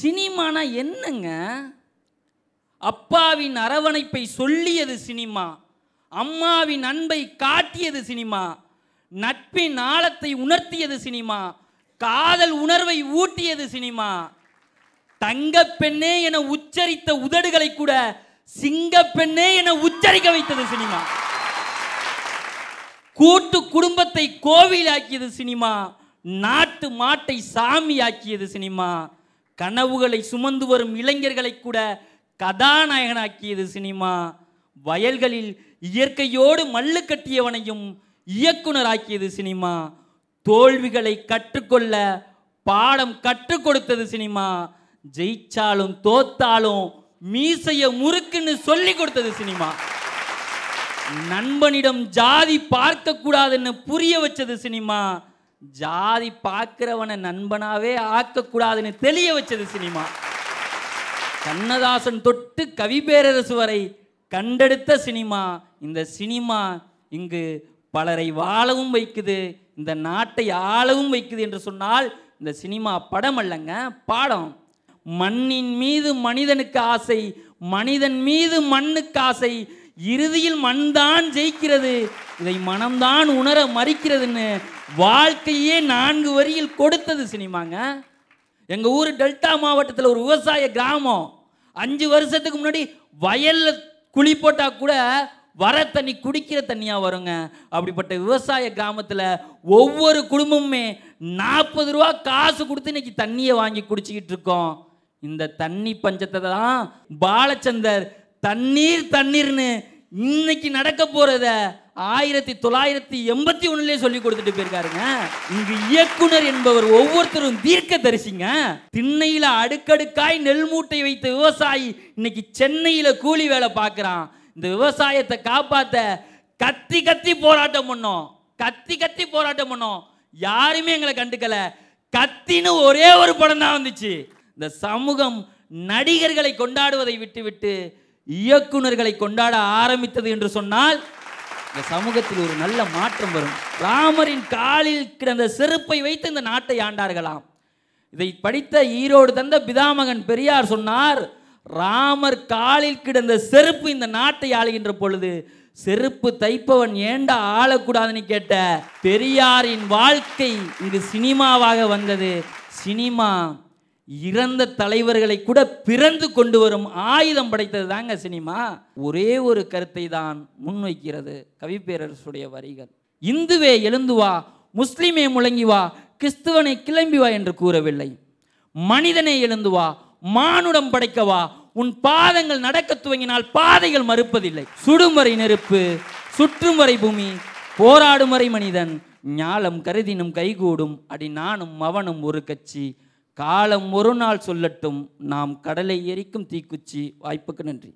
சினிமானா என்னங்க அப்பாவின் அரவணைப்பை சொல்லியது சினிமா அம்மாவின் அன்பை காட்டியது சினிமா நட்பின் ஆழத்தை உணர்த்தியது சினிமா காதல் உணர்வை ஊட்டியது சினிமா தங்கப்பெண்ணே என உச்சரித்த உதடுகளை கூட சிங்கப்பெண்ணே என உச்சரிக்க வைத்தது சினிமா கூட்டு குடும்பத்தை கோவிலாக்கியது சினிமா நாட்டு மாட்டை சாமி ஆக்கியது சினிமா கனவுகளை சுமந்து வரும் இளைஞர்களை கூட கதாநாயகனாக்கியது சினிமா வயல்களில் இயற்கையோடு மல்லு கட்டியவனையும் இயக்குனர் ஆக்கியது சினிமா தோல்விகளை கற்றுக்கொள்ள பாடம் கற்றுக் கொடுத்தது சினிமா ஜெயிச்சாலும் தோத்தாலும் மீசைய முறுக்குன்னு சொல்லி கொடுத்தது சினிமா நண்பனிடம் ஜாதி பார்க்க கூடாதுன்னு புரிய வச்சது சினிமா ஜாதி பார்க்கிறவனை நண்பனாவே ஆக்கக்கூடாதுன்னு தெளிய வச்சது சினிமா கண்ணதாசன் தொட்டு கவிப்பேரரசு வரை கண்டெடுத்த சினிமா இந்த சினிமா இங்கு பலரை வாழவும் வைக்குது இந்த நாட்டை ஆளவும் வைக்குது என்று சொன்னால் இந்த சினிமா படம் அல்லங்க பாடம் மண்ணின் மீது மனிதனுக்கு ஆசை மனிதன் மீது மண்ணுக்கு ஆசை இறுதியில் மண்தான் ஜெயிக்கிறது இதை மனம்தான் உணர மறிக்கிறதுன்னு வாழ்க்கையே நான்கு வரியில் கொடுத்தது சினிமாங்க எங்கள் ஊர் டெல்டா மாவட்டத்தில் ஒரு விவசாய கிராமம் அஞ்சு வருஷத்துக்கு முன்னாடி வயலில் குழி போட்டால் கூட வர தண்ணி குடிக்கிற தண்ணியாக வருங்க அப்படிப்பட்ட விவசாய கிராமத்தில் ஒவ்வொரு குடும்பமுமே நாற்பது ரூபா காசு கொடுத்து இன்னைக்கு தண்ணியை வாங்கி குடிச்சிக்கிட்டு இருக்கோம் இந்த தண்ணி பஞ்சத்தை தான் பாலச்சந்தர் தண்ணீர் தண்ணீர்னு இன்னைக்கு நடக்க போகிறத ஆயிரத்தி தொள்ளாயிரத்தி எண்பத்தி ஒன்றுலேயே சொல்லி கொடுத்துட்டு போயிருக்காருங்க இங்கு இயக்குனர் என்பவர் ஒவ்வொருத்தரும் தீர்க்க தரிசிங்க திண்ணையில் அடுக்கடுக்காய் நெல் மூட்டை வைத்த விவசாயி இன்னைக்கு சென்னையில் கூலி வேலை பார்க்குறான் இந்த விவசாயத்தை காப்பாற்ற கத்தி கத்தி போராட்டம் பண்ணோம் கத்தி கத்தி போராட்டம் பண்ணோம் யாருமே எங்களை கண்டுக்கல கத்தின்னு ஒரே ஒரு படம் தான் வந்துச்சு இந்த சமூகம் நடிகர்களை கொண்டாடுவதை விட்டுவிட்டு இயக்குநர்களை கொண்டாட ஆரம்பித்தது என்று சொன்னால் இந்த சமூகத்தில் ஒரு நல்ல மாற்றம் வரும் ராமரின் காலில் கிடந்த செருப்பை வைத்து இந்த நாட்டை ஆண்டார்களாம் இதை படித்த ஈரோடு தந்த பிதாமகன் பெரியார் சொன்னார் ராமர் காலில் கிடந்த செருப்பு இந்த நாட்டை ஆளுகின்ற பொழுது செருப்பு தைப்பவன் ஏண்டா ஆளக்கூடாதுன்னு கேட்ட பெரியாரின் வாழ்க்கை இங்கு சினிமாவாக வந்தது சினிமா இறந்த தலைவர்களை கூட பிறந்து கொண்டு வரும் ஆயுதம் படைத்தது தாங்க சினிமா ஒரே ஒரு கருத்தை தான் முன்வைக்கிறது கவிப்பேரரசுடைய வரிகள் இந்துவே எழுந்து வா முஸ்லீமே முழங்கி வா கிறிஸ்துவனை கிளம்பி வா என்று கூறவில்லை மனிதனை எழுந்து வா மானுடம் படைக்க வா உன் பாதங்கள் நடக்க துவங்கினால் பாதைகள் மறுப்பதில்லை சுடும் வரை நெருப்பு சுற்றும் வரை பூமி போராடும் வரை மனிதன் ஞாலம் கருதினும் கைகூடும் அடி நானும் அவனும் ஒரு கட்சி காலம் ஒரு நாள் சொல்லட்டும் நாம் கடலை எரிக்கும் தீக்குச்சி வாய்ப்புக்கு நன்றி